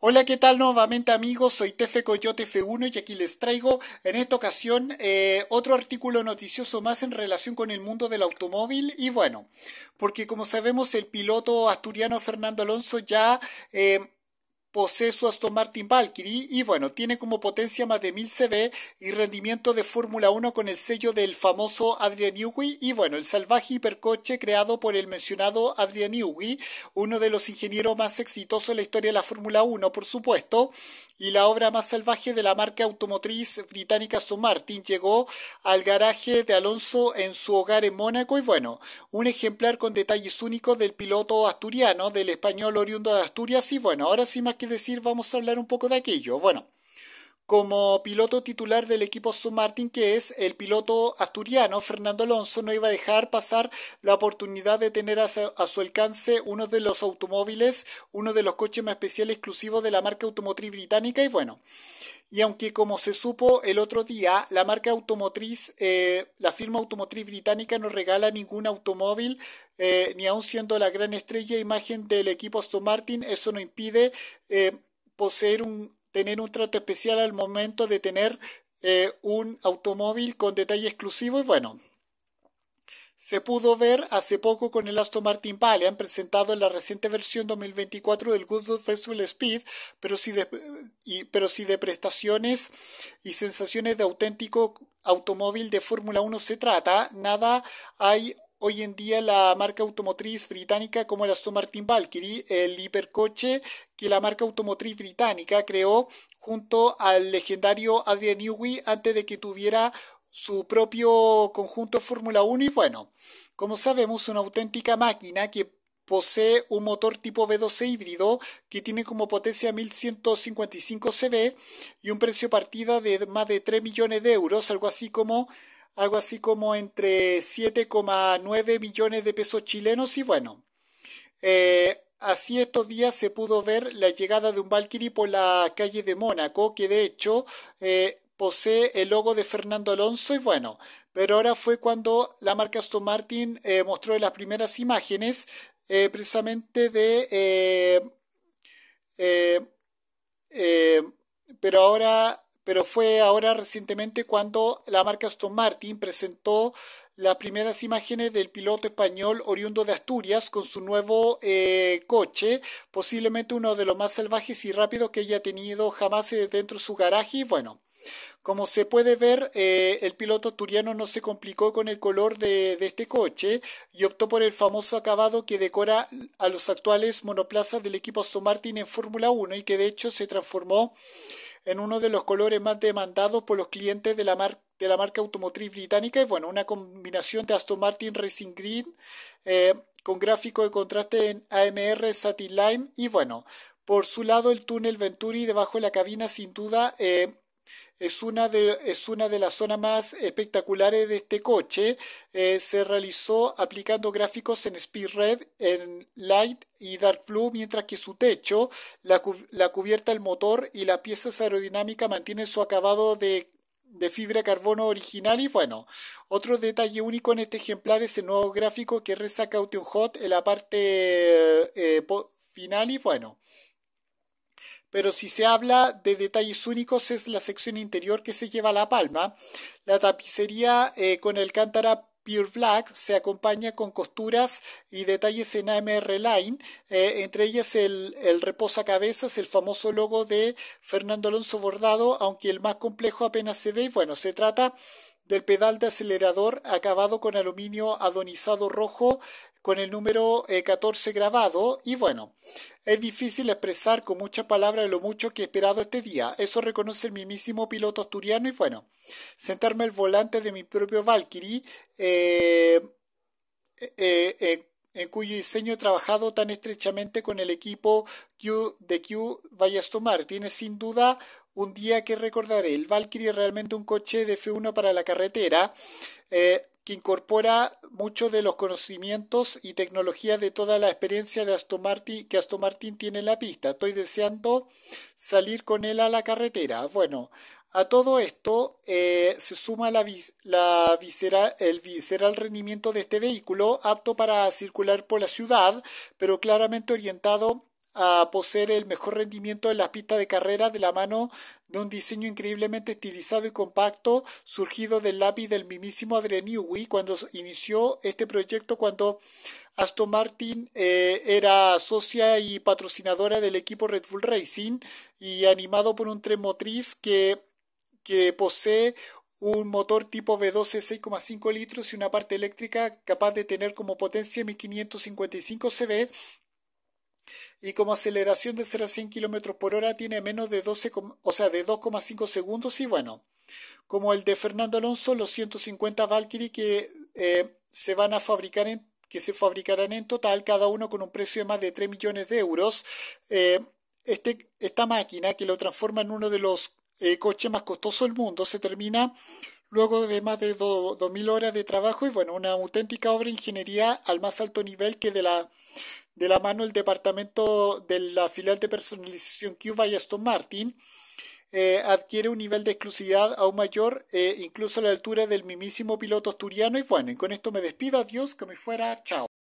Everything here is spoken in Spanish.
Hola, ¿qué tal nuevamente amigos? Soy Tefe Coyote F1 y aquí les traigo en esta ocasión eh, otro artículo noticioso más en relación con el mundo del automóvil y bueno, porque como sabemos el piloto asturiano Fernando Alonso ya... Eh, posee su Aston Martin Valkyrie y bueno, tiene como potencia más de 1000 CV y rendimiento de Fórmula 1 con el sello del famoso Adrian Newey y bueno, el salvaje hipercoche creado por el mencionado Adrian Newey, uno de los ingenieros más exitosos en la historia de la Fórmula 1, por supuesto, y la obra más salvaje de la marca automotriz británica Aston Martin llegó al garaje de Alonso en su hogar en Mónaco y bueno, un ejemplar con detalles únicos del piloto asturiano, del español oriundo de Asturias y bueno, ahora sí más que decir vamos a hablar un poco de aquello. Bueno, como piloto titular del equipo Submartin, que es el piloto asturiano Fernando Alonso, no iba a dejar pasar la oportunidad de tener a su, alcance uno de los automóviles, uno de los coches más especiales exclusivos de la marca automotriz británica. Y bueno, y aunque como se supo el otro día, la marca automotriz, eh, la firma automotriz británica no regala ningún automóvil, eh, ni aun siendo la gran estrella imagen del equipo Aston Martin, eso no impide eh, poseer un tener un trato especial al momento de tener eh, un automóvil con detalle exclusivo y bueno. Se pudo ver hace poco con el Aston Martin Han presentado en la reciente versión 2024 del Goodwood Festival Speed, pero si pero si de prestaciones y sensaciones de auténtico automóvil de Fórmula 1 se trata, nada hay hoy en día la marca automotriz británica como el Aston Martin Valkyrie, el hipercoche que la marca automotriz británica creó junto al legendario Adrian Newey antes de que tuviera su propio conjunto Fórmula 1 y bueno, como sabemos, una auténtica máquina que posee un motor tipo V12 híbrido que tiene como potencia 1155 CV y un precio partida de más de 3 millones de euros, algo así como algo así como entre 7,9 millones de pesos chilenos y bueno, eh, así estos días se pudo ver la llegada de un Valkyrie por la calle de Mónaco, que de hecho eh, posee el logo de Fernando Alonso y bueno, pero ahora fue cuando la marca Aston Martin eh, mostró las primeras imágenes precisamente de... pero ahora pero fue ahora recientemente cuando la marca Aston Martin presentó las primeras imágenes del piloto español oriundo de Asturias con su nuevo eh, coche, posiblemente uno de los más salvajes y rápidos que haya tenido jamás eh, dentro de su garaje. bueno, como se puede ver, eh, el piloto asturiano no se complicó con el color de, de, este coche y optó por el famoso acabado que decora a los actuales monoplazas del equipo Aston Martin en Fórmula 1 y que de hecho se transformó en uno de los colores más demandados por los clientes de la, marca de la marca automotriz británica. Y bueno, una combinación de Aston Martin Racing Green eh, con gráfico de contraste en AMR Satin Lime. Y bueno, por su lado el túnel Venturi debajo de la cabina sin duda... Eh, es una, de, es una de las zonas más espectaculares de este coche. Eh, se realizó aplicando gráficos en Speed Red, en Light y Dark Blue, mientras que su techo, la, cubierta del motor y las piezas aerodinámicas mantienen su acabado de de fibra carbono original y bueno, otro detalle único en este ejemplar es el nuevo gráfico que resaca Autumn Hot en la parte eh, final y bueno, pero si se habla de detalles únicos es la sección interior que se lleva a la palma. La tapicería eh, con el cántara Pure Black se acompaña con costuras y detalles en AMR Line, eh, entre ellas el, el, reposacabezas, el famoso logo de Fernando Alonso Bordado, aunque el más complejo apenas se ve. Bueno, se trata del pedal de acelerador acabado con aluminio adonizado rojo con el número 14 eh, grabado y bueno, es difícil expresar con muchas palabras lo mucho que he esperado este día. Eso reconoce el mismísimo piloto asturiano y bueno, sentarme al volante de mi propio Valkyrie, eh, eh, en cuyo diseño he trabajado tan estrechamente con el equipo Q, de Q Tomar, Tiene sin duda un día que recordaré. El Valkyrie es realmente un coche de F1 para la carretera que incorpora muchos de los conocimientos y tecnología de toda la experiencia de Aston Martin que Aston Martin tiene en la pista. Estoy deseando salir con él a la carretera. Bueno, a todo esto eh, se suma la, visera el visceral rendimiento de este vehículo, apto para circular por la ciudad, pero claramente orientado a poseer el mejor rendimiento en las pistas de carrera de la mano de un diseño increíblemente estilizado y compacto surgido del lápiz del mismísimo Adrian Newey cuando inició este proyecto cuando Aston Martin eh, era socia y patrocinadora del equipo Red Bull Racing y animado por un tren motriz que, que posee un motor tipo V12 6,5 litros y una parte eléctrica capaz de tener como potencia 1555 CV y como aceleración de 0 a 100 km por hora tiene menos de 12, o sea, de 2,5 segundos y bueno, como el de Fernando Alonso, los 150 Valkyrie que eh, se van a fabricar en, que se fabricarán en total, cada uno con un precio de más de 3 millones de euros. Eh, este, esta máquina que lo transforma en uno de los eh, coches más costosos del mundo se termina luego de más de 2.000 horas de trabajo y bueno, una auténtica obra de ingeniería al más alto nivel que de la de la mano el departamento de la filial de personalización Cuba y Aston Martin, eh, adquiere un nivel de exclusividad aún mayor, eh, incluso a la altura del mismísimo piloto asturiano. Y bueno, y con esto me despido. Adiós, que me fuera. Chao.